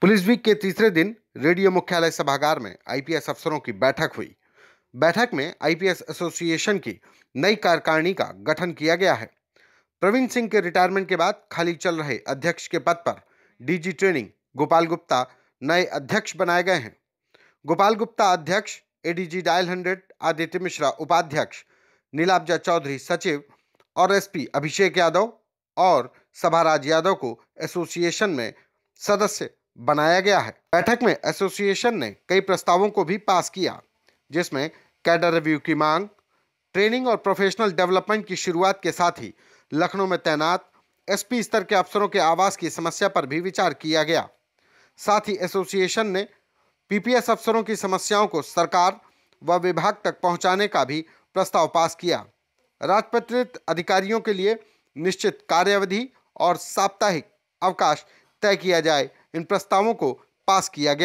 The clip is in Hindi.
पुलिस वीक के तीसरे दिन रेडियो मुख्यालय सभागार में आईपीएस अफसरों की बैठक हुई बैठक में आईपीएस एसोसिएशन की नई कार्यकारिणी का गठन किया गया है प्रवीण सिंह के रिटायरमेंट के बाद खाली चल रहे अध्यक्ष के पद पर डीजी ट्रेनिंग गोपाल गुप्ता नए अध्यक्ष बनाए गए हैं गोपाल गुप्ता अध्यक्ष ADG dial hundred Aditya Mishra उपाध्यक्ष नीलाब्जा चौधरी सचिव और एसपी अभिषेक यादव और सभाराज यादव को एसोसिएशन में सदस्य बनाया गया है बैठक में एसोसिएशन ने कई प्रस्तावों को भी पास किया जिसमें कैडर रिव्यू की मांग ट्रेनिंग और प्रोफेशनल डेवलपमेंट की शुरुआत के साथ ही लखनऊ में तैनात एसपी स्तर के अफसरों के आवास की समस्या पर भी विचार किया गया साथ ही एसोसिएशन ने पीपीएस अफसरों की समस्याओं को सरकार व विभाग तक पहुंचाने का भी प्रस्ताव पास किया राजपत्रित अधिकारियों के लिए निश्चित कार्यावधि और साप्ताहिक अवकाश तय किया जाए इन प्रस्तावों को पास किया गया